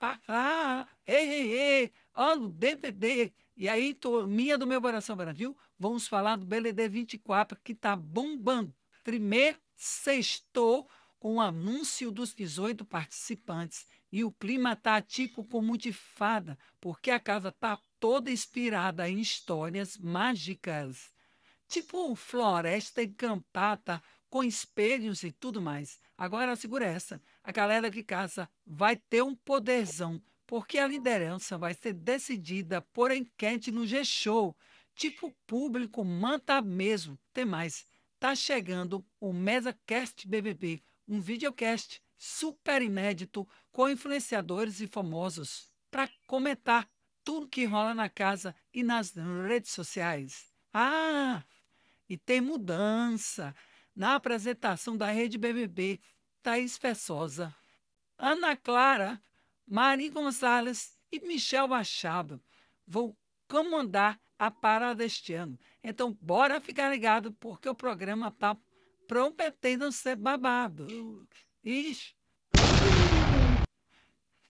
ah, ah, ei, ei, ei, olha o E aí, turminha do meu coração Brasil, vamos falar do BLD 24, que está bombando. Primeiro, sextou com o anúncio dos 18 participantes. E o clima tá tipo como de fada, porque a casa tá toda inspirada em histórias mágicas. Tipo floresta encantada, com espelhos e tudo mais. Agora segura essa. A galera de casa vai ter um poderzão, porque a liderança vai ser decidida por enquete no G-Show. Tipo público manta mesmo. Tem mais. Tá chegando o MesaCast BBB, um videocast super inédito com influenciadores e famosos para comentar tudo que rola na casa e nas redes sociais. Ah, e tem mudança na apresentação da Rede BBB, Thaís Fessosa, Ana Clara, Mari Gonzalez e Michel Machado. Vão comandar a parada este ano. Então, bora ficar ligado, porque o programa está prometendo ser babado. Ixi.